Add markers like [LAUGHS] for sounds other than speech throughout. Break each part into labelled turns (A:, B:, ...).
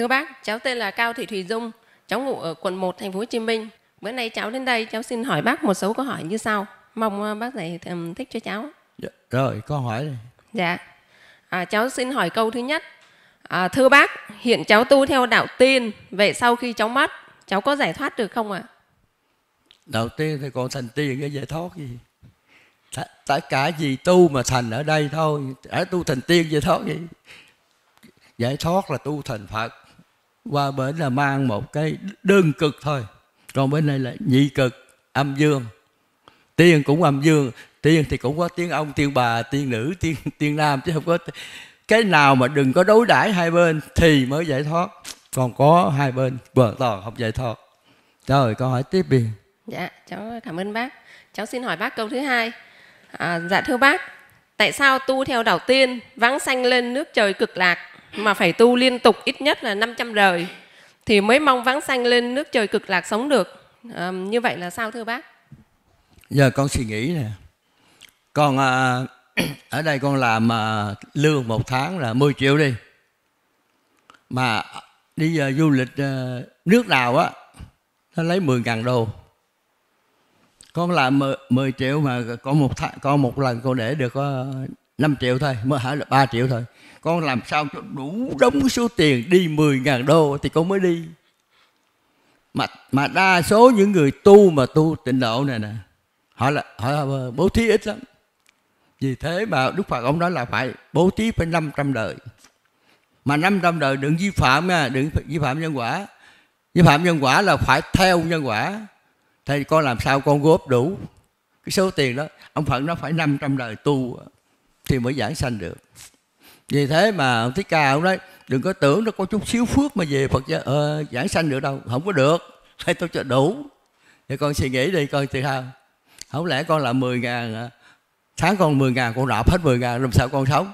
A: Thưa bác, cháu tên là Cao Thị Thùy Dung, cháu ngủ ở quận 1 thành phố Hồ Chí Minh. Bữa nay cháu đến đây, cháu xin hỏi bác một số câu hỏi như sau. Mong ờ, bác giải thích cho cháu.
B: Dạ, rồi, câu hỏi này.
A: Dạ. À, cháu xin hỏi câu thứ nhất. À, thưa bác, hiện cháu tu theo đạo tiên, vậy sau khi cháu mất, cháu có giải thoát được không ạ? À?
B: Đạo tiên thì còn thành tiên cái giải thoát gì? tất cả gì tu mà thành ở đây thôi, ở tu thành tiên giải thoát gì? Giải thoát là tu thành Phật qua bển là mang một cái đơn cực thôi còn bên này là nhị cực âm dương tiên cũng âm dương tiên thì cũng có tiên ông tiên bà tiên nữ tiên tiên nam chứ không có cái nào mà đừng có đối đãi hai bên thì mới giải thoát còn có hai bên vừa toàn không giải thoát trời câu hỏi tiếp đi
A: dạ cháu cảm ơn bác cháu xin hỏi bác câu thứ hai à, dạ thưa bác tại sao tu theo đạo tiên vắng sanh lên nước trời cực lạc mà phải tu liên tục ít nhất là 500 đời thì mới mong vãng sanh lên nước trời cực lạc sống được. À, như vậy là sao thưa bác?
B: Giờ con suy nghĩ nè. Con à, [CLEARS THROAT] ở đây con làm à, lương một tháng là 10 triệu đi. Mà đi à, du lịch à, nước nào á nó lấy 10 ngàn đô con làm 10, 10 triệu mà có một tháng, con một lần con để được có à, 5 triệu thôi mới hả là 3 triệu thôi con làm sao cho đủ đóng số tiền đi 10.000 đô thì con mới đi mà mà đa số những người tu mà tu tịnh độ này nè họ là họ là bố thí ít lắm vì thế mà đức phật ông nói là phải bố thí phải 500 đời mà 500 đời đừng vi phạm nha đừng vi phạm nhân quả vi phạm nhân quả là phải theo nhân quả thì con làm sao con góp đủ cái số tiền đó ông phật nó phải 500 đời tu thì mới giảng sanh được vì thế mà ông thích ca ông nói đừng có tưởng nó có chút xíu phước mà về phật gia, ờ, giảng sanh được đâu không có được hay [LAUGHS] tôi cho đủ thì con suy nghĩ đi coi thì sao không lẽ con là 10 ngàn tháng con 10 ngàn con nộp hết 10 ngàn làm sao con sống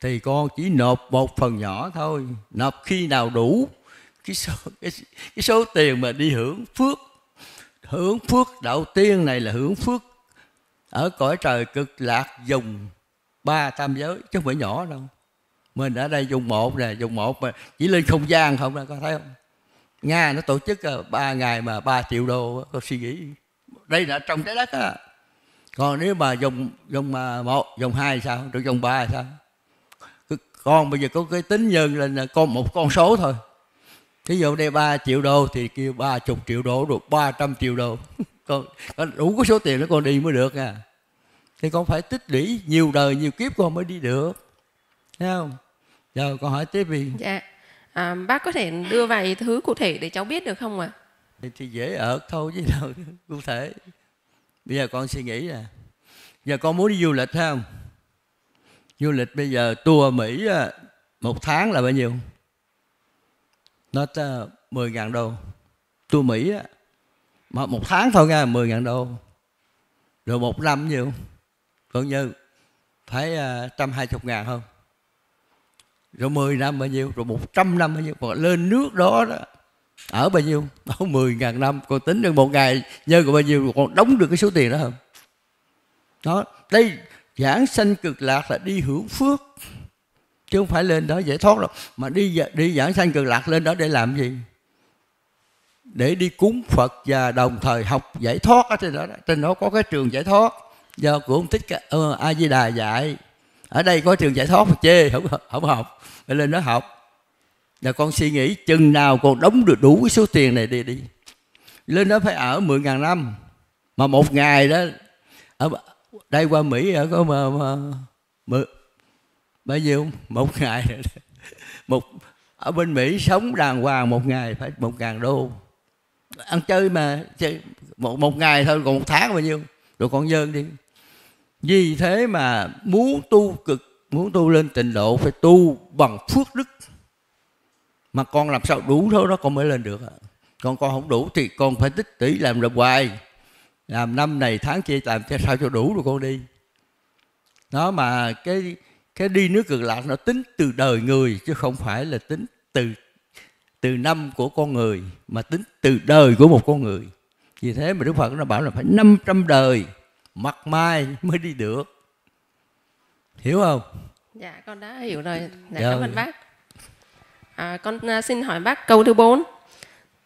B: thì con chỉ nộp một phần nhỏ thôi nộp khi nào đủ cái số cái, cái số tiền mà đi hưởng phước hưởng phước đầu tiên này là hưởng phước ở cõi trời cực lạc dùng ba tam giới chứ không phải nhỏ đâu mình ở đây dùng một nè dùng một mà chỉ lên không gian không nè có thấy không nga nó tổ chức ờ, ba ngày mà 3 triệu đô có suy nghĩ đây là trong trái đất á còn nếu mà dùng dùng mà ờ, một dùng hai sao được dùng ba sao con bây giờ có cái tính nhân lên là con một con số thôi thí dụ đây 3 triệu đô thì kêu ba chục triệu đô được 300 triệu đô [LAUGHS] con, con đủ cái số tiền nó con đi mới được à thì con phải tích lũy nhiều đời nhiều kiếp con mới đi được thấy không Giờ con hỏi tiếp đi.
A: Dạ. À, bác có thể đưa vài thứ cụ thể để cháu biết được không ạ?
B: À? Thì, dễ ở thôi chứ đâu cụ thể. Bây giờ con suy nghĩ nè. Giờ con muốn đi du lịch phải không? Du lịch bây giờ tour Mỹ một tháng là bao nhiêu? Nó uh, 10 ngàn đô. Tour Mỹ mà một tháng thôi nha 10 ngàn đô. Rồi một năm nhiêu Còn như phải à, trăm hai chục ngàn không? rồi 10 năm bao nhiêu rồi 100 năm bao nhiêu còn lên nước đó đó ở bao nhiêu ở 10 ngàn năm còn tính được một ngày nhân của bao nhiêu còn đóng được cái số tiền đó không đó đây giảng sanh cực lạc là đi hưởng phước chứ không phải lên đó giải thoát đâu mà đi đi giảng sanh cực lạc lên đó để làm gì để đi cúng Phật và đồng thời học giải thoát ở trên đó, trên đó có cái trường giải thoát do của ông thích uh, A Di Đà dạy ở đây có trường giải thoát mà chê không không học phải lên đó học là con suy nghĩ chừng nào còn đóng được đủ cái số tiền này đi đi lên đó phải ở 10 ngàn năm mà một ngày đó ở đây qua Mỹ ở có mà, mà, mà bao nhiêu một ngày [LAUGHS] một ở bên Mỹ sống đàng hoàng một ngày phải một ngàn đô ăn chơi mà chơi, một một ngày thôi còn một tháng bao nhiêu rồi con dơn đi vì thế mà muốn tu cực muốn tu lên tịnh độ phải tu bằng phước đức mà con làm sao đủ thôi đó con mới lên được còn con không đủ thì con phải tích tỷ làm được hoài làm năm này tháng kia làm cho sao cho đủ rồi con đi đó mà cái cái đi nước cực lạc nó tính từ đời người chứ không phải là tính từ từ năm của con người mà tính từ đời của một con người vì thế mà Đức Phật nó bảo là phải 500 đời mặt mai mới đi được hiểu không
A: dạ con đã hiểu rồi dạ, dạ. cảm ơn bác à, con à, xin hỏi bác câu thứ 4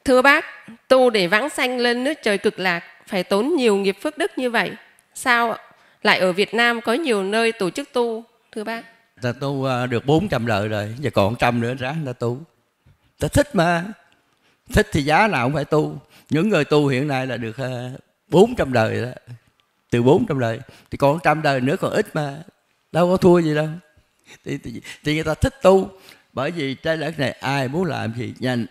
A: thưa bác tu để vãng sanh lên nước trời cực lạc phải tốn nhiều nghiệp phước đức như vậy sao lại ở Việt Nam có nhiều nơi tổ chức tu thưa bác
B: ta tu à, được 400 lợi rồi giờ còn trăm nữa ráng ta tu ta thích mà thích thì giá nào cũng phải tu những người tu hiện nay là được 400 à, đời đó từ 400 đời thì còn trăm đời nữa còn ít mà đâu có thua gì đâu thì, thì, thì người ta thích tu bởi vì trái đất này ai muốn làm gì nhanh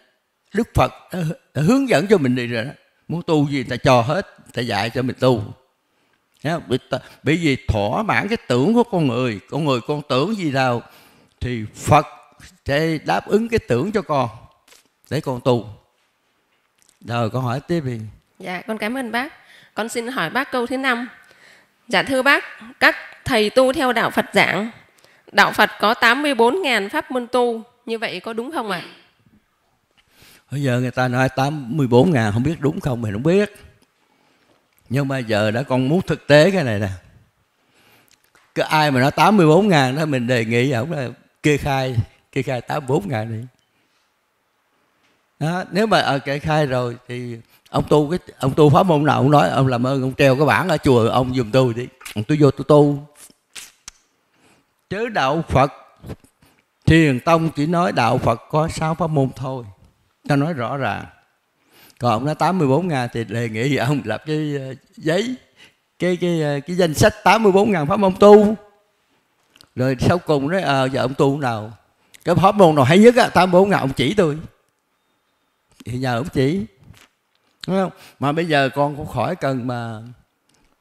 B: đức phật đã, hướng dẫn cho mình đi rồi đó muốn tu gì ta cho hết ta dạy cho mình tu bởi vì, vì thỏa mãn cái tưởng của con người con người con tưởng gì nào thì phật sẽ đáp ứng cái tưởng cho con để con tu rồi con hỏi tiếp đi
A: dạ con cảm ơn bác con xin hỏi bác câu thứ năm. Dạ thưa bác, các thầy tu theo đạo Phật giảng, đạo Phật có 84.000 pháp môn tu, như vậy có đúng không ạ?
B: Bây giờ người ta nói 84 ngàn không biết đúng không mình không biết. Nhưng mà giờ đã con muốn thực tế cái này nè. Cái ai mà nói 84 ngàn đó mình đề nghị ổng là kê khai, kê khai 84 ngàn đi. Đó, nếu mà ở ờ, kê khai rồi thì ông tu cái ông tu pháp môn nào ông nói ông làm ơn ông treo cái bảng ở chùa ông giùm tôi đi ông tôi vô tôi tu chứ đạo phật thiền tông chỉ nói đạo phật có sáu pháp môn thôi ta nói rõ ràng còn ông nói 84 ngàn thì đề nghị gì ông lập cái ờ, giấy cái cái ờ, cái danh sách 84 ngàn pháp môn tu rồi sau cùng nói à, giờ ông tu nào cái pháp môn nào hay nhất á 84 ngàn ông chỉ tôi thì nhờ ông chỉ Đúng không? Mà bây giờ con cũng khỏi cần mà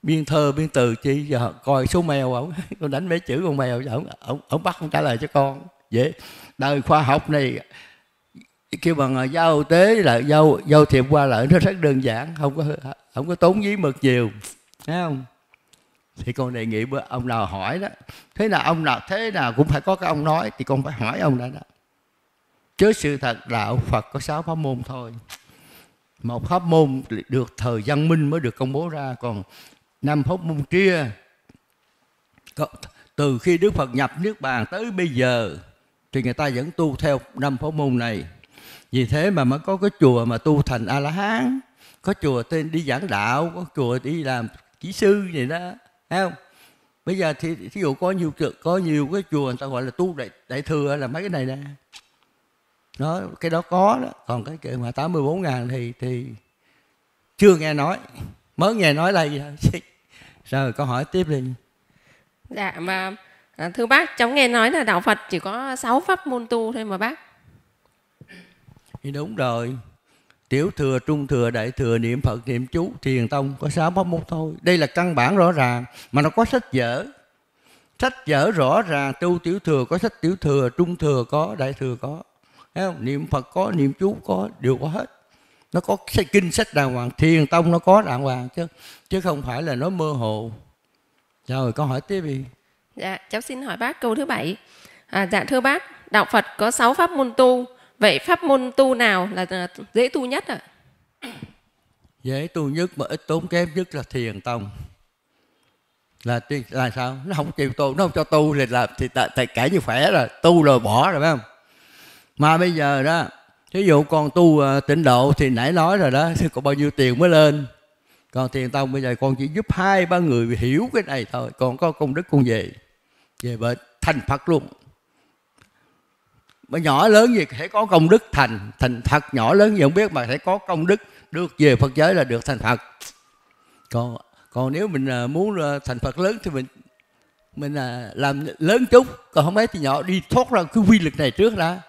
B: biên thơ biên từ chi giờ coi số mèo ổng [LAUGHS] con đánh mấy chữ con mèo ổng ổng ổng bắt không trả lời cho con dễ đời khoa học này kêu bằng à, giao tế là giao giao thiệp qua lại nó rất đơn giản không có không có tốn giấy mực nhiều thấy không thì con đề nghị bữa ông nào hỏi đó thế nào ông nào thế nào cũng phải có cái ông nói thì con phải hỏi ông đó đó chứ sự thật đạo Phật có sáu pháp môn thôi một pháp môn được thời văn minh mới được công bố ra còn năm pháp môn kia từ khi Đức Phật nhập Niết Bàn tới bây giờ thì người ta vẫn tu theo năm pháp môn này vì thế mà mới có cái chùa mà tu thành a la hán có chùa tên đi giảng đạo có chùa đi làm kỹ sư gì đó thấy không bây giờ thì thí dụ có nhiều có nhiều cái chùa người ta gọi là tu đại, đại thừa là mấy cái này nè nó cái đó có đó còn cái chuyện mà 84 ngàn thì thì chưa nghe nói mới nghe nói đây [LAUGHS] rồi câu hỏi tiếp đi
A: dạ mà à, thưa bác cháu nghe nói là đạo Phật chỉ có 6 pháp môn tu thôi mà bác
B: thì đúng rồi tiểu thừa trung thừa đại thừa niệm phật niệm chú thiền tông có sáu pháp môn thôi đây là căn bản rõ ràng mà nó có sách vở sách vở rõ ràng tu tiểu thừa có sách tiểu thừa trung thừa có đại thừa có Thấy không? Niệm Phật có, niệm chú có, đều có hết. Nó có sách kinh sách đàng hoàng, thiền tông nó có đàng hoàng chứ chứ không phải là nó mơ hồ. Dạ, rồi câu hỏi tiếp đi.
A: Dạ, cháu xin hỏi bác câu thứ bảy. À, dạ thưa bác, đạo Phật có 6 pháp môn tu, vậy pháp môn tu nào là à, dễ tu nhất ạ? À? [COUGHS]
B: Dễ tu nhất mà ít tốn kém nhất là thiền tông là là sao nó không chịu tu nó không cho tu thì là thì tại cả như khỏe rồi tu rồi bỏ rồi phải không mà bây giờ đó thí dụ con tu ờ, tịnh độ thì nãy nói rồi đó thì có bao nhiêu tiền mới lên còn tiền tông bây giờ con chỉ giúp hai ba người hiểu cái này thôi còn có công đức con về về bệnh thành phật luôn mà nhỏ lớn gì phải có công đức thành thành phật nhỏ lớn gì không biết mà phải có công đức được về phật giới là được thành phật còn còn nếu mình ờ, muốn ờ, thành phật lớn thì mình mình làm lớn chút còn không ấy thì nhỏ đi thoát ra cái quy lực này trước đã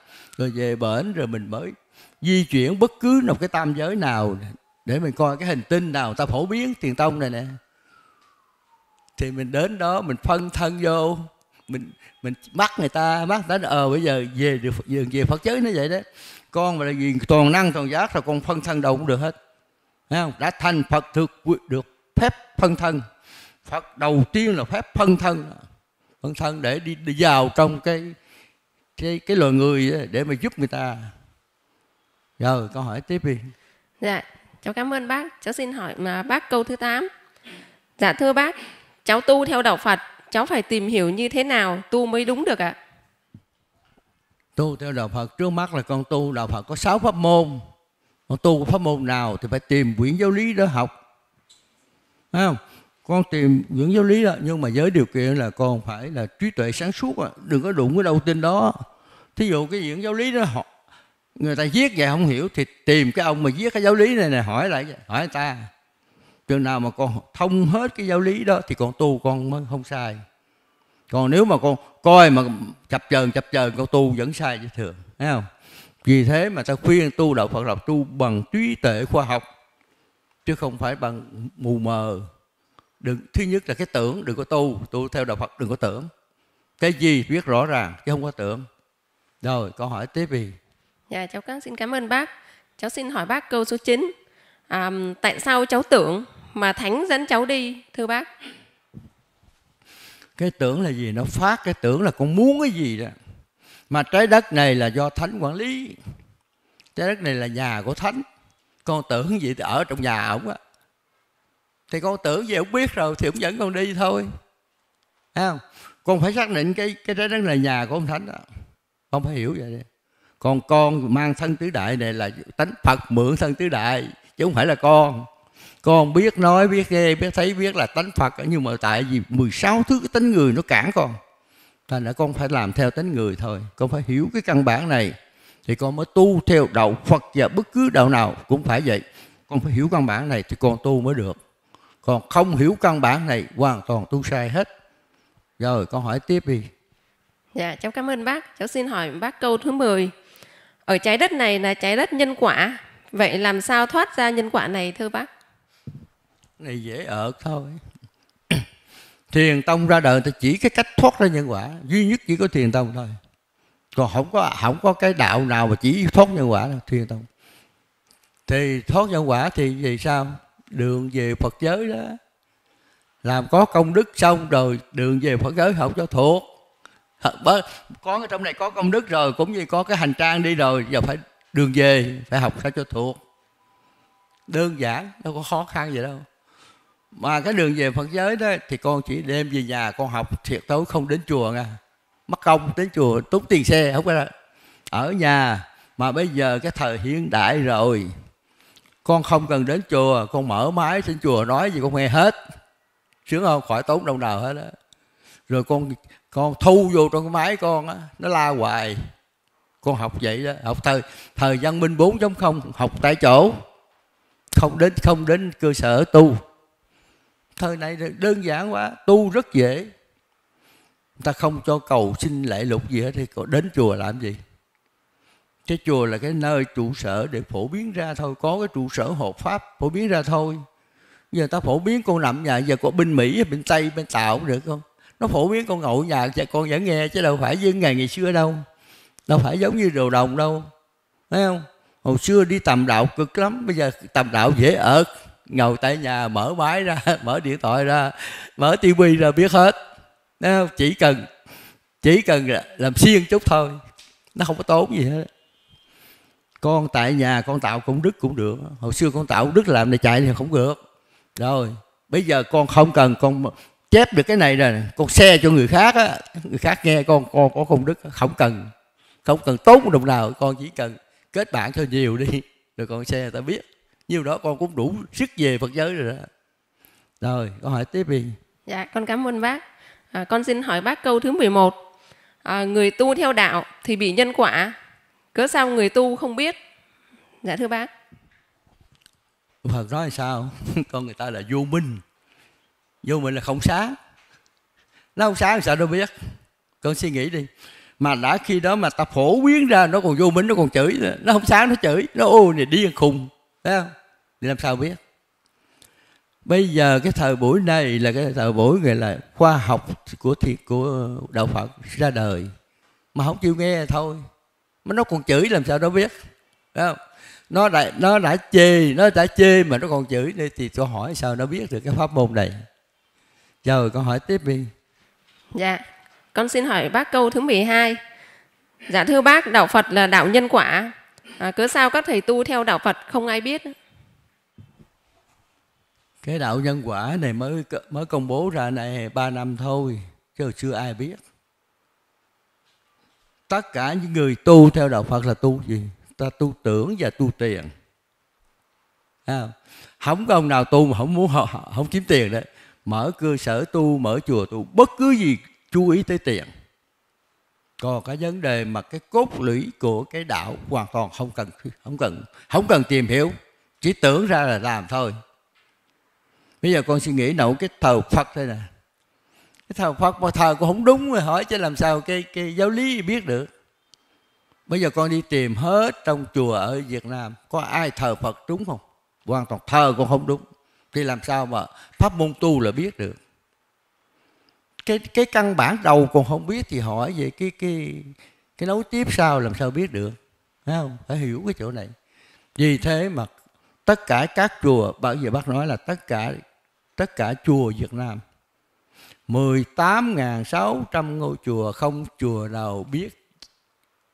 B: rồi về bển rồi mình mới di chuyển bất cứ một cái tam giới nào để mình coi cái hình tinh nào ta phổ biến thiền tông này nè thì mình đến đó mình phân thân vô mình mình bắt người ta bắt đánh ờ bây giờ về được về, về phật giới nó vậy đó con mà là gì toàn năng toàn giác rồi con phân thân đâu cũng được hết Thấy không đã thành phật thực được phép phân thân phật đầu tiên là phép phân thân phân thân để đi, đi vào trong cái cái cái loài người để mà giúp người ta rồi câu hỏi tiếp đi
A: dạ cháu cảm ơn bác cháu xin hỏi mà bác câu thứ 8 dạ thưa bác cháu tu theo đạo Phật cháu phải tìm hiểu như thế nào tu mới đúng được ạ
B: tu theo đạo Phật trước mắt là con tu đạo Phật có 6 pháp môn con tu pháp môn nào thì phải tìm quyển giáo lý đó học Thấy không con tìm những giáo lý đó nhưng mà với điều kiện là con phải là trí tuệ sáng suốt à. đừng có đụng cái đầu tin đó thí dụ cái những giáo lý đó họ người ta viết vậy không hiểu thì tìm cái ông mà viết cái giáo lý này này hỏi lại hỏi người ta chừng nào mà con thông hết cái giáo lý đó thì con tu con mới không sai còn nếu mà con coi mà chập chờn chập chờn con tu vẫn sai như thường thấy không vì thế mà ta khuyên tu đạo phật là tu bằng trí tuệ khoa học chứ không phải bằng mù mờ đừng thứ nhất là cái tưởng đừng có tu tu theo đạo phật đừng có tưởng cái gì biết rõ ràng chứ không có tưởng rồi câu hỏi tiếp đi
A: dạ cháu cán xin cảm ơn bác cháu xin hỏi bác câu số 9 à, tại sao cháu tưởng mà thánh dẫn cháu đi thưa bác
B: cái tưởng là gì nó phát cái tưởng là con muốn cái gì đó mà trái đất này là do thánh quản lý trái đất này là nhà của thánh con tưởng gì thì ở trong nhà ổng á thì con tưởng vậy không biết rồi thì cũng dẫn con đi thôi Thấy không con phải xác định cái cái trái đất là nhà của ông thánh đó con phải hiểu vậy đi còn con mang thân tứ đại này là tánh phật mượn thân tứ đại chứ không phải là con con biết nói biết nghe biết thấy biết là tánh phật nhưng mà tại vì 16 thứ cái tính người nó cản con thành ra con phải làm theo tánh người thôi con phải hiểu cái căn bản này thì con mới tu theo đạo phật và bất cứ đạo nào cũng phải vậy con phải hiểu căn bản này thì con tu mới được còn không hiểu căn bản này hoàn toàn tu sai hết rồi con hỏi tiếp đi
A: dạ cháu cảm ơn bác cháu xin hỏi bác câu thứ 10 ở trái đất này là trái đất nhân quả vậy làm sao thoát ra nhân quả này thưa bác
B: này dễ ở thôi [CLEARS THROAT] thiền tông ra đời ta chỉ cái cách thoát ra nhân quả duy nhất chỉ có thiền tông thôi còn không có không có cái đạo nào mà chỉ thoát nhân quả đâu thiền tông thì thoát nhân quả thì vì sao đường về Phật giới đó làm có công đức xong rồi đường về Phật giới học cho thuộc có ở trong này có công đức rồi cũng như có cái hành trang đi rồi giờ phải đường về phải học sao cho thuộc đơn giản đâu có khó khăn gì đâu mà cái đường về Phật giới đó thì con chỉ đem về nhà con học thiệt tối không đến chùa nha mất công đến chùa tốn tiền xe không có ở nhà mà bây giờ cái thời hiện đại rồi con không cần đến chùa con mở máy xin chùa nói gì con nghe hết sướng không khỏi tốn đồng nào hết á rồi con con thu vô trong cái máy con á nó la hoài con học vậy đó học thời thời văn minh 4.0 học tại chỗ không đến không đến cơ sở tu thời này đơn giản quá tu rất dễ người ta không cho cầu xin lễ lục gì hết thì đến chùa làm gì cái chùa là cái nơi trụ sở để phổ biến ra thôi có cái trụ sở hộ pháp phổ biến ra thôi giờ ta phổ biến con nằm nhà giờ có bên mỹ bên tây bên tàu cũng được không nó phổ biến con ngộ nhà cho con vẫn nghe chứ đâu phải với ngày ngày xưa đâu đâu phải giống như đồ đồng đâu thấy không hồi xưa đi tầm đạo cực lắm bây giờ tầm đạo dễ ợt ngồi tại nhà mở máy ra [LAUGHS] mở điện thoại ra mở tivi ra biết hết thấy không? chỉ cần chỉ cần làm xiên chút thôi nó không có tốn gì hết con tại nhà con tạo công đức cũng được hồi xưa con tạo đức làm này chạy thì không được rồi bây giờ con không cần con chép được cái này rồi con xe cho người khác á người khác nghe con con có công đức không cần không cần tốt đồng nào con chỉ cần kết bạn cho nhiều đi rồi con xe người ta biết nhiêu đó con cũng đủ sức về phật giới rồi đó rồi câu hỏi tiếp đi
A: dạ con cảm ơn bác à, con xin hỏi bác câu thứ 11 à, người tu theo đạo thì bị nhân quả cớ sao người tu không biết dạ thưa bác
B: phật nói sao [LAUGHS] con người ta là vô minh vô minh là không sáng nó không sáng sao đâu biết con suy nghĩ đi mà đã khi đó mà ta phổ biến ra nó còn vô minh nó còn chửi nó không sáng nó chửi nó ô này điên khùng thấy không thì làm sao biết bây giờ cái thời buổi này là cái thời buổi gọi là khoa học của thiệt của đạo phật ra đời mà không chịu nghe thôi mà nó còn chửi làm sao nó biết Đấy không? nó đã nó đã chê nó đã chê mà nó còn chửi nên thì tôi hỏi sao nó biết được cái pháp môn này giờ con hỏi tiếp đi
A: dạ con xin hỏi bác câu thứ 12 dạ thưa bác đạo Phật là đạo nhân quả à, cớ sao các thầy tu theo đạo Phật không ai biết
B: cái đạo nhân quả này mới mới công bố ra này 3 năm thôi chứ chưa ai biết tất cả những người tu theo đạo phật là tu gì ta tu tưởng và tu tiền à, không có ông nào tu mà không muốn họ không kiếm tiền đấy mở cơ sở tu mở chùa tu bất cứ gì chú ý tới tiền còn cái vấn đề mà cái cốt lũy của cái đạo hoàn toàn không cần không cần không cần tìm hiểu chỉ tưởng ra là làm thôi bây giờ con suy nghĩ nổi cái thờ phật đây nè cái thờ phật mà thờ cũng không đúng rồi hỏi chứ làm sao cái cái giáo lý biết được bây giờ con đi tìm hết trong chùa ở việt nam có ai thờ phật đúng không hoàn toàn thờ cũng không đúng thì làm sao mà pháp môn tu là biết được cái cái căn bản đầu còn không biết thì hỏi về cái cái cái nối tiếp sao làm sao biết được Thấy không phải hiểu cái chỗ này vì thế mà tất cả các chùa bởi giờ bác nói là tất cả tất cả chùa Việt Nam 18.600 ngôi chùa không chùa nào biết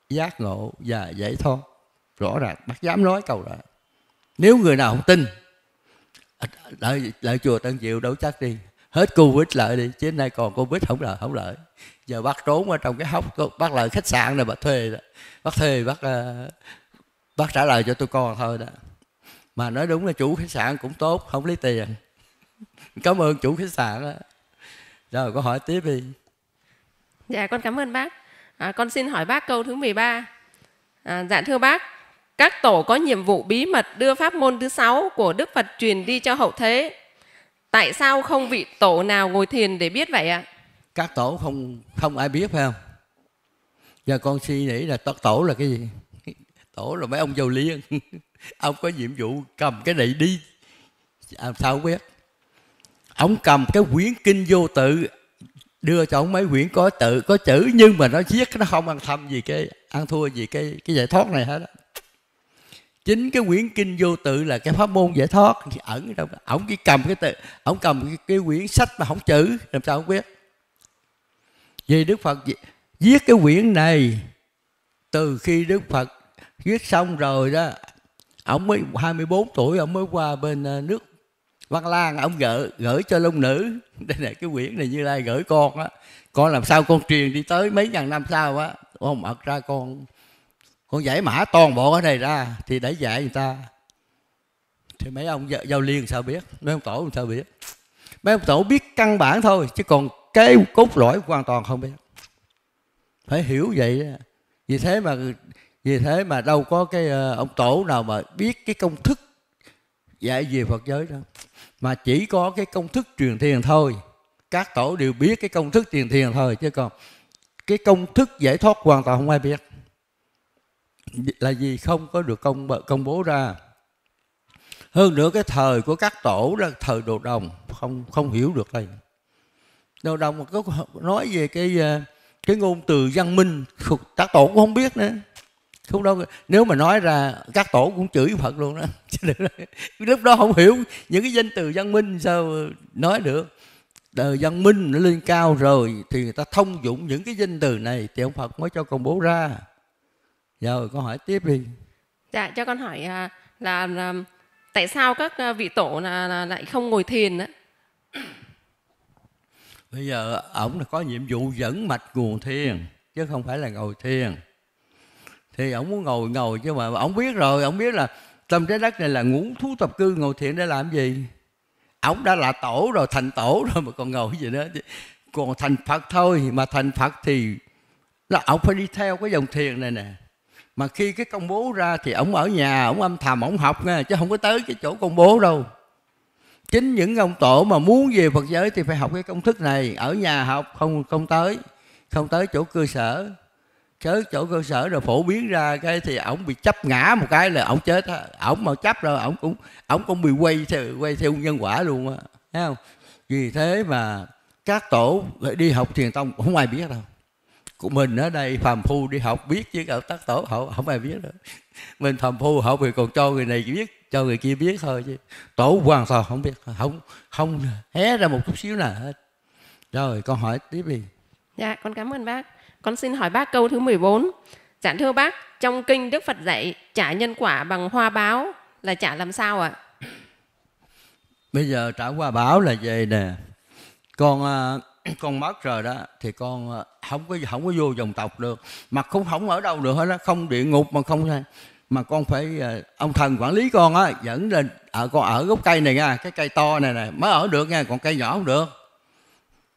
B: giác ngộ và giải thoát rõ ràng bác dám nói câu đó nếu người nào không tin đợi, à, đợi chùa tân diệu đấu chắc đi hết covid lợi đi chứ nay còn covid không lợi không lợi giờ bác trốn ở trong cái hốc bác lợi khách sạn này bác thuê đó. bác thuê bác ờ, bác trả lời cho tôi con thôi đó mà nói đúng là chủ khách sạn cũng tốt không lấy tiền cảm ơn chủ khách sạn đó. Rồi có hỏi tiếp đi.
A: Dạ con cảm ơn bác. À, con xin hỏi bác câu thứ 13. À, dạ thưa bác, các tổ có nhiệm vụ bí mật đưa pháp môn thứ sáu của Đức Phật truyền đi cho hậu thế. Tại sao không vị tổ nào ngồi thiền để biết vậy ạ?
B: Các tổ không không ai biết phải không? Giờ con suy nghĩ là tổ, tổ là cái gì? Tổ là mấy ông dầu liên. [LAUGHS] ông có nhiệm vụ cầm cái này đi. À, sao không biết? ông cầm cái quyển kinh vô tự đưa cho ông mấy quyển có tự có chữ nhưng mà nó viết nó không ăn thâm gì cái ăn thua gì cái cái giải thoát này hết đó. chính cái quyển kinh vô tự là cái pháp môn giải thoát ẩn đâu ông chỉ cầm cái tự ổng cầm cái, cái quyển sách mà không chữ làm sao ông biết vì đức phật viết cái quyển này từ khi đức phật viết xong rồi đó ông mới 24 tuổi ông mới qua bên ờ, nước văn lang ông gửi gửi cho long nữ [LAUGHS] đây này cái quyển này như lai gửi con á con làm sao con truyền đi tới mấy ngàn năm sau á ông ật ra con con giải mã toàn bộ cái này ra thì để dạy người ta thì mấy ông giao liên sao biết mấy ông tổ sao biết mấy ông tổ biết căn bản thôi chứ còn cái cốt lõi hoàn toàn không biết phải hiểu vậy đó. vì thế mà vì thế mà đâu có cái ờ, ông tổ nào mà biết cái công thức dạy về Phật giới đâu mà chỉ có cái công thức truyền thiền thôi các tổ đều biết cái công thức truyền thiền thôi chứ còn cái công thức giải thoát hoàn toàn không ai biết là gì không có được công công bố ra hơn nữa cái thời của các tổ là thời đồ đồng không không hiểu được đây đồ đồng có nói về cái ờ, cái ngôn từ văn minh các tổ cũng không biết nữa không đâu nếu mà nói ra các tổ cũng chửi phật luôn đó [LAUGHS] lúc đó không hiểu những cái danh từ văn minh sao nói được đời văn minh nó lên cao rồi thì người ta thông dụng những cái danh từ này thì ông phật mới cho công bố ra giờ dạ, con hỏi tiếp đi dạ
A: cho con hỏi à, là, là, tại sao các à, vị tổ là, là lại không ngồi thiền á
B: bây giờ ổng là có nhiệm vụ dẫn mạch nguồn thiền chứ không phải là ngồi thiền thì ổng muốn ngồi ngồi chứ mà ổng biết rồi ổng biết là tâm trái đất này là ngũ thú tập cư ngồi thiện để làm gì ổng đã là tổ rồi thành tổ rồi mà còn ngồi gì nữa còn thành phật thôi mà thành phật thì là ổng phải đi theo cái dòng thiền này nè mà khi cái công bố ra thì ổng ở nhà ổng âm thầm ổng học nha chứ không có tới cái chỗ công bố đâu chính những ông tổ mà muốn về phật giới thì phải học cái công thức này ở nhà học không không tới không tới chỗ cơ sở chớ chỗ cơ sở rồi phổ biến ra cái thì ổng bị chấp ngã một cái là ổng chết ổng mà chấp rồi ổng cũng ổng cũng bị quay theo quay theo nhân quả luôn á thấy không vì thế mà các tổ đi học thiền tông không ai biết đâu của mình ở đây phàm phu đi học biết chứ cậu tắc tổ họ không ai biết đâu [LAUGHS] mình phàm phu họ thì còn cho người này biết cho người kia biết thôi chứ tổ hoàn toàn không biết không không hé ra một chút xíu nào hết rồi con hỏi tiếp đi
A: dạ con cảm ơn bác con xin hỏi bác câu thứ 14. Dạ thưa bác, trong kinh Đức Phật dạy trả nhân quả bằng hoa báo là trả làm sao ạ? À?
B: Bây giờ trả hoa báo là về nè. Con à, [CLEARS THROAT] con mất rồi đó thì con à, không có không có vô dòng tộc được mà cũng không ở đâu được hết đó không địa ngục mà không mà con phải à, ông thần quản lý con á dẫn lên ở con ở gốc cây này nha cái cây to này này mới ở được nha còn cây nhỏ không được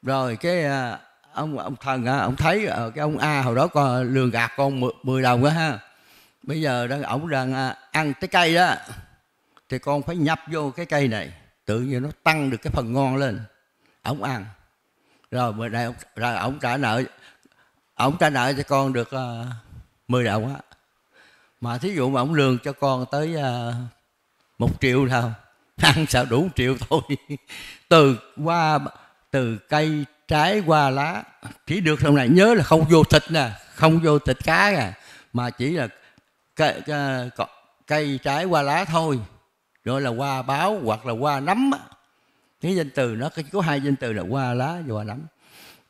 B: rồi cái ông ông thần á ông thấy ờ, cái ông a hồi đó con lường gạt con 10 đồng á ha bây giờ đang ổng đang à, ăn cái cây đó thì con phải nhập vô cái cây này tự nhiên nó tăng được cái phần ngon lên ổng ăn rồi bữa nay rồi ông trả nợ ổng trả nợ cho con được uh, ờ, 10 đồng á mà thí dụ mà ổng lường cho con tới uh, một triệu nào [LAUGHS] ăn sao đủ một triệu thôi [LAUGHS] từ qua từ cây trái qua lá chỉ được trong này nhớ là không vô thịt nè không vô thịt cá nè mà chỉ là cây, cây, trái qua lá thôi gọi là qua báo hoặc là qua nấm cái danh từ nó chỉ có hai danh từ là qua lá và qua nấm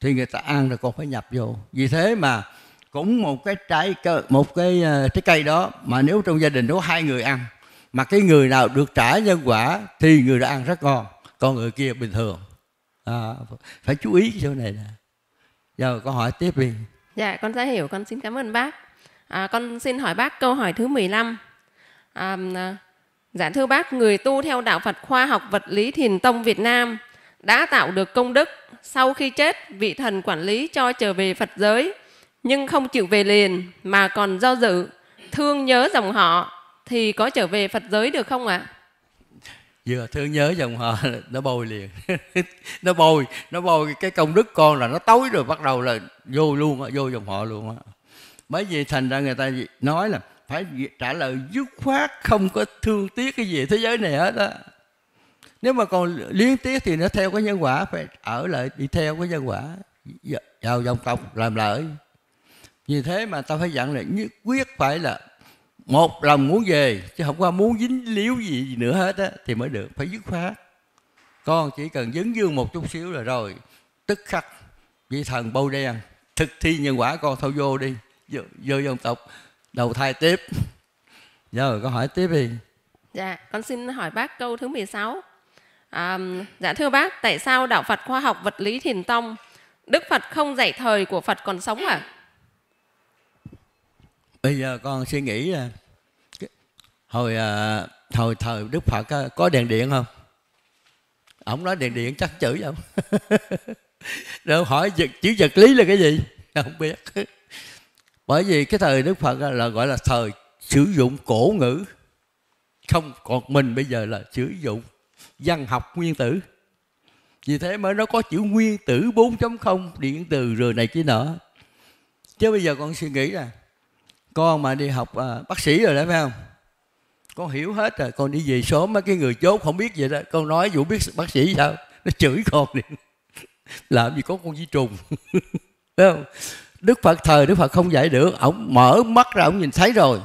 B: thì người ta ăn rồi còn phải nhập vô vì thế mà cũng một cái trái một cái ờ, trái cây đó mà nếu trong gia đình có hai người ăn mà cái người nào được trả nhân quả thì người đó ăn rất ngon còn người kia bình thường à, phải chú ý cái chỗ này nè giờ câu hỏi tiếp đi
A: dạ con đã hiểu con xin cảm ơn bác à, con xin hỏi bác câu hỏi thứ 15 à, dạ thưa bác người tu theo đạo Phật khoa học vật lý thiền tông Việt Nam đã tạo được công đức sau khi chết vị thần quản lý cho trở về Phật giới nhưng không chịu về liền mà còn do dự thương nhớ dòng họ thì có trở về Phật giới được không ạ? À?
B: vừa dạ, thương nhớ dòng họ nó bôi liền [LAUGHS] nó bôi nó bôi cái công đức con là nó tối rồi bắt đầu là vô luôn á vô dòng họ luôn á bởi vì thành ra người ta nói là phải trả lời dứt khoát không có thương tiếc cái gì thế giới này hết á nếu mà còn liên tiếc thì nó theo cái nhân quả phải ở lại đi theo cái nhân quả dạ, vào dòng tộc làm lợi vì thế mà tao phải dặn là nhất quyết phải là một lòng muốn về chứ không qua muốn dính líu gì nữa hết á thì mới được phải dứt khoát con chỉ cần dấn dương một chút xíu là rồi tức khắc vị thần bâu đen thực thi nhân quả con thâu vô đi vô, vô dòng tộc đầu thai tiếp giờ con hỏi tiếp đi
A: dạ con xin hỏi bác câu thứ 16 à, dạ thưa bác tại sao đạo Phật khoa học vật lý thiền tông Đức Phật không dạy thời của Phật còn sống
B: à bây giờ con suy nghĩ à, hồi à, thời thời đức phật à, có đèn điện không ông nói đèn điện chắc chữ không [LAUGHS] đâu hỏi chữ vật lý là cái gì không biết [LAUGHS] bởi vì cái thời đức phật là gọi là thời sử dụng cổ ngữ không còn mình bây giờ là sử dụng văn học nguyên tử vì thế mới nó có chữ nguyên tử 4.0 điện từ rồi này kia nọ chứ bây giờ con suy nghĩ là con mà đi học à, bác sĩ rồi đó phải không con hiểu hết rồi con đi về sớm mấy cái người chốt không biết vậy đó con nói vụ biết bác sĩ sao nó chửi con đi [LAUGHS] làm gì có con di trùng [LAUGHS] phải không đức phật thời đức phật không dạy được ổng mở mắt ra ổng nhìn thấy rồi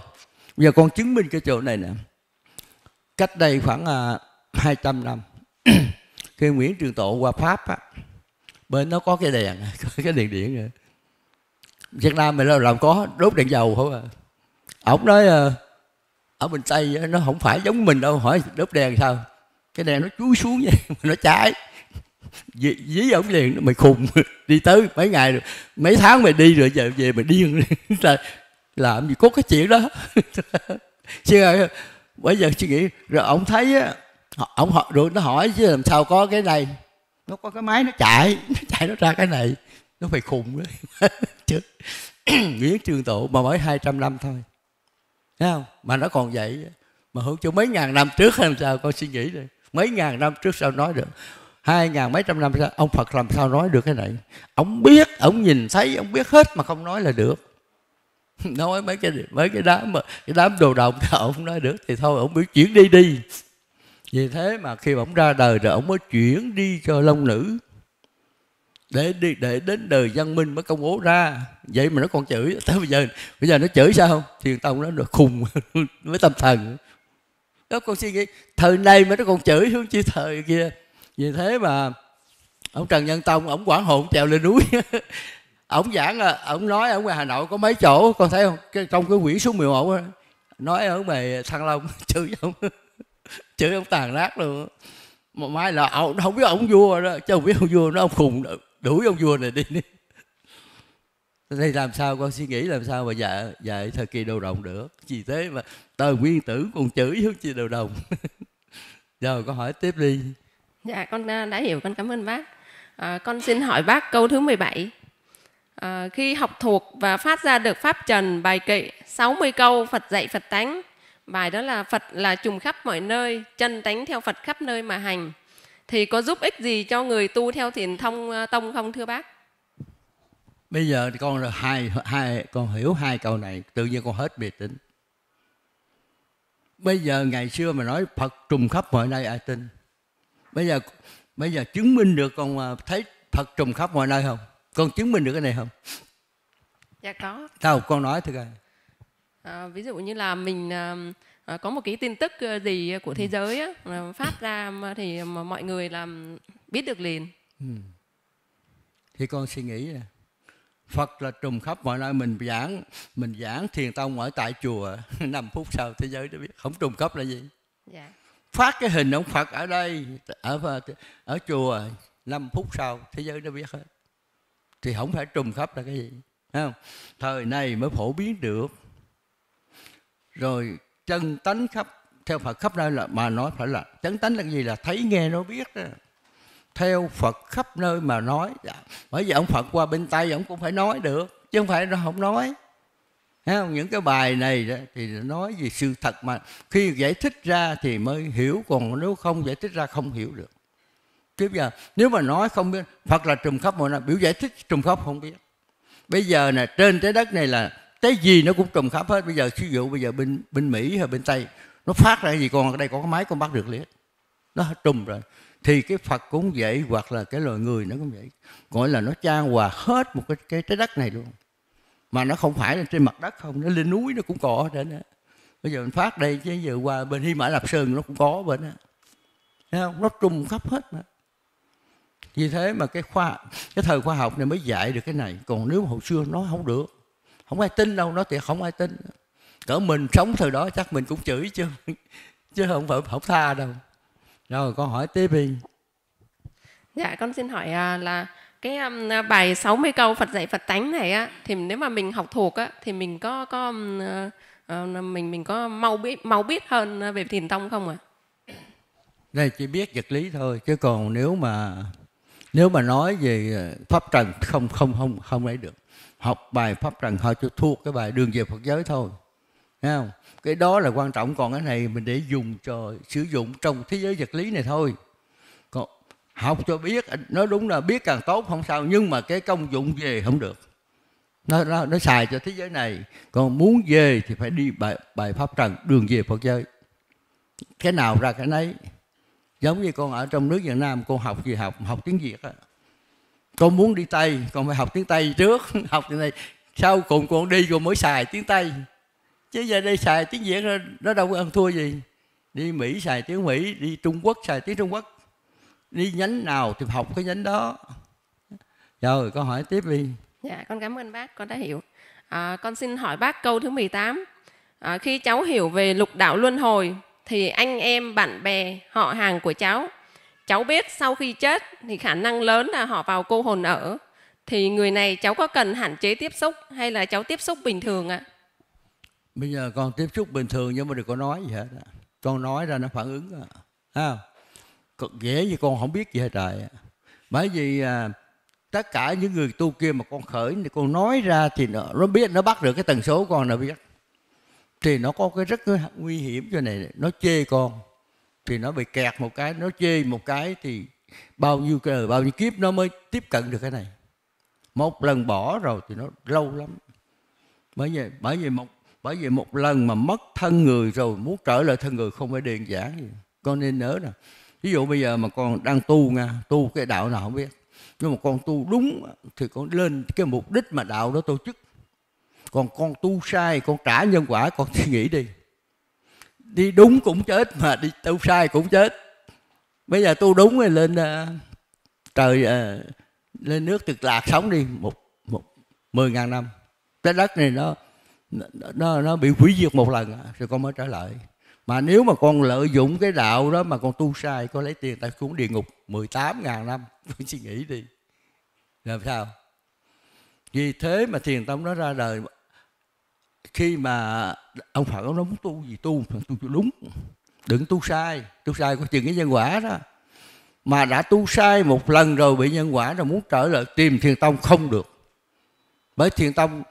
B: bây giờ con chứng minh cái chỗ này nè cách đây khoảng à, 200 năm [CLEARS THROAT] khi nguyễn trường tộ qua pháp á, bên nó có cái đèn [LAUGHS] cái đèn điện rồi Việt Nam mình làm có đốt đèn dầu không à ông nói ờ, ở bên Tây nó không phải giống mình đâu hỏi đốt đèn sao cái đèn nó chúi xuống vậy [LAUGHS] nó cháy dí, dí ổng liền mày khùng [LAUGHS] đi tới mấy ngày rồi mấy tháng mày đi rồi giờ về mày điên [LAUGHS] là làm gì có cái chuyện đó chứ ờ, bây giờ suy nghĩ rồi ổng thấy á ổng họ rồi nó hỏi chứ làm sao có cái này nó có cái máy nó chạy nó chạy nó ra cái này nó phải khùng đấy chứ [CLEARS THROAT] Nguyễn Trường Tụ mà mới 200 năm thôi Thấy không? Mà nó còn vậy Mà hữu cho mấy ngàn năm trước làm sao con suy nghĩ đi Mấy ngàn năm trước sao nói được Hai ngàn mấy trăm năm sau Ông Phật làm sao nói được cái này Ông biết, ông nhìn thấy, ông biết hết mà không nói là được [LAUGHS] nói mấy cái mấy cái đám mà cái đám đồ đồng thì ông nói được thì thôi ông biết chuyển đi đi vì thế mà khi ông ra đời rồi ông mới chuyển đi cho long nữ để đi để đến đời văn minh mới công bố ra vậy mà nó còn chửi tới bây giờ bây giờ nó chửi sao không thiền tông nó được khùng [LAUGHS] với tâm thần đó con suy nghĩ thời nay mà nó còn chửi hướng chi thời kia vì thế mà ông trần nhân tông ông quản hồn trèo lên núi [LAUGHS] ông giảng là ông nói ở ngoài hà nội có mấy chỗ con thấy không cái, trong cái quyển số 11 một nói ở về thăng long [LAUGHS] chửi ông chửi ông tàn nát luôn mà mai là ông không biết ông vua đó chứ không biết ông vua nó ông khùng được đuổi ông vua này đi Đây làm sao con suy nghĩ làm sao mà dạy dạy thời kỳ đầu rộng được vì thế mà tờ nguyên tử còn chửi hướng chi đầu đồng [LAUGHS] giờ con hỏi tiếp đi
A: dạ con à, đã hiểu con cảm ơn bác à, con xin hỏi bác câu thứ 17 à, khi học thuộc và phát ra được pháp trần bài kệ 60 câu Phật dạy Phật tánh bài đó là Phật là trùng khắp mọi nơi chân tánh theo Phật khắp nơi mà hành thì có giúp ích gì cho người tu theo thiền thông à, tông không thưa bác?
B: Bây giờ thì con hai hai con hiểu hai câu này tự nhiên con hết biệt tính. Bây giờ ngày xưa mà nói Phật trùng khắp mọi nơi ai tin? Bây giờ bây giờ chứng minh được con à, thấy Phật trùng khắp mọi nơi không? Con chứng minh được cái này không? Dạ có. Sao con nói thưa coi.
A: À, ví dụ như là mình uh, Ờ, có một cái tin tức ờ, gì ờ, của thế ừ. giới á, phát ra thì mọi người làm biết được liền
B: thì ừ. con suy nghĩ Phật là trùm khắp mọi nơi mình giảng mình giảng thiền tông ở tại chùa [LAUGHS] năm phút sau thế giới đã biết không trùm khắp là gì dạ. phát cái hình ông Phật ở đây ở ở chùa năm phút sau thế giới nó biết hết thì không phải trùm khắp là cái gì không thời này mới phổ biến được rồi chân tánh khắp theo Phật khắp nơi là mà nói phải là chân tánh là gì là thấy nghe nó biết đó. theo Phật khắp nơi mà nói dạ. bởi vì ông Phật qua bên tay ông cũng phải nói được chứ không phải nó không nói không? những cái bài này đó, thì nói về sự thật mà khi giải thích ra thì mới hiểu còn nếu không giải thích ra không hiểu được tiếp giờ nếu mà nói không biết Phật là trùm khắp mọi nơi biểu giải thích trùm khắp không biết bây giờ nè trên trái đất này là cái gì nó cũng trùm khắp hết bây giờ ví dụ bây giờ bên bên mỹ hay bên tây nó phát ra gì còn ở đây có cái máy con bắt được liền nó trùm rồi thì cái phật cũng vậy hoặc là cái loài người nó cũng vậy gọi là nó trang hòa hết một cái cái trái đất này luôn mà nó không phải là trên mặt đất không nó lên núi nó cũng có ở trên đó bây giờ mình phát đây chứ giờ qua bên hy mã lạp sơn nó cũng có bên đó Thấy không nó trùm khắp hết mà vì thế mà cái khoa cái thời khoa học này mới dạy được cái này còn nếu hồi xưa nó không được không ai tin đâu nó thì không ai tin cỡ mình sống thời đó chắc mình cũng chửi chứ chứ không phải không tha đâu rồi con hỏi tiếp đi
A: dạ con xin hỏi à, là cái um, à, bài 60 câu Phật dạy Phật tánh này á thì nếu mà mình học thuộc á thì mình có có um, à, mình mình có mau biết mau biết hơn về thiền tông không ạ? À?
B: Này chỉ biết vật lý thôi chứ còn nếu mà nếu mà nói về pháp trần không không không không ấy được học bài pháp trần hơi cho thuộc cái bài đường về phật giới thôi Thấy không cái đó là quan trọng còn cái này mình để dùng cho sử dụng trong thế giới vật lý này thôi còn học cho biết nó đúng là biết càng tốt không sao nhưng mà cái công dụng về không được nó, nó, nó xài cho thế giới này còn muốn về thì phải đi bài, bài pháp trần đường về phật giới cái nào ra cái nấy giống như con ở trong nước việt nam con học gì học học tiếng việt á con muốn đi tây con phải học tiếng tây trước [LAUGHS] học tiếng tây sau cùng con đi con mới xài tiếng tây chứ giờ đây xài tiếng việt nó đâu có ăn thua gì đi mỹ xài tiếng mỹ đi trung quốc xài tiếng trung quốc đi nhánh nào thì học cái nhánh đó rồi con hỏi tiếp đi
A: dạ con cảm ơn bác con đã hiểu à, con xin hỏi bác câu thứ 18 à, khi cháu hiểu về lục đạo luân hồi thì anh em bạn bè họ hàng của cháu cháu biết sau khi chết thì khả năng lớn là họ vào cô hồn ở thì người này cháu có cần hạn chế tiếp xúc hay là cháu tiếp xúc bình thường ạ? À?
B: Bây giờ con tiếp xúc bình thường nhưng mà đừng có nói gì hết. Con nói ra nó phản ứng. À, dễ gì con không biết gì hết trời. Bởi vì à, tất cả những người tu kia mà con khởi thì con nói ra thì nó, nó biết nó bắt được cái tần số con nó biết thì nó có cái rất nguy hiểm cho này nó chê con thì nó bị kẹt một cái nó chê một cái thì bao nhiêu cái bao nhiêu kiếp nó mới tiếp cận được cái này một lần bỏ rồi thì nó lâu lắm bởi vì bởi vì một bởi vì một lần mà mất thân người rồi muốn trở lại thân người không phải đơn giản gì con nên nhớ nè ví dụ bây giờ mà con đang tu nha, tu cái đạo nào không biết nhưng mà con tu đúng thì con lên cái mục đích mà đạo đó tổ chức còn con tu sai con trả nhân quả con suy [LAUGHS] nghĩ đi đi đúng cũng chết mà đi tu sai cũng chết bây giờ tu đúng rồi lên uh, trời uh, lên nước cực lạc sống đi một một mười ngàn năm trái đất này nó nó nó bị hủy diệt một lần à, rồi con mới trở lại mà nếu mà con lợi dụng cái đạo đó mà con tu sai con lấy tiền ta xuống địa ngục 18 ngàn năm [LAUGHS] con suy nghĩ đi làm sao vì thế mà thiền tông nó ra đời khi mà ông phật ông nói muốn tu gì tu tu cho đúng đừng tu sai tu sai có chuyện cái nhân quả đó mà đã tu sai một lần rồi bị nhân quả rồi muốn trở lại tìm thiền tông không được bởi thiền tông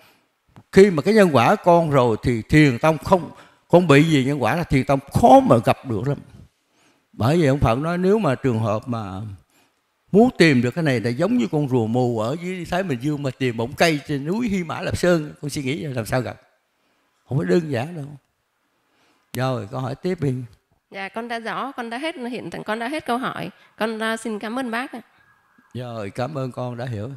B: khi mà cái nhân quả con rồi thì thiền tông không con bị gì nhân quả là thiền tông khó mà gặp được lắm bởi vì ông phật nói nếu mà trường hợp mà muốn tìm được cái này là giống như con rùa mù ở dưới thái bình dương mà tìm bóng cây trên núi hy mã lạp sơn con suy nghĩ làm sao gặp không phải đơn giản đâu rồi con hỏi tiếp đi
A: dạ con đã rõ con đã hết hiện tại, con đã hết câu hỏi con à, xin cảm ơn bác ạ
B: rồi cảm ơn con đã hiểu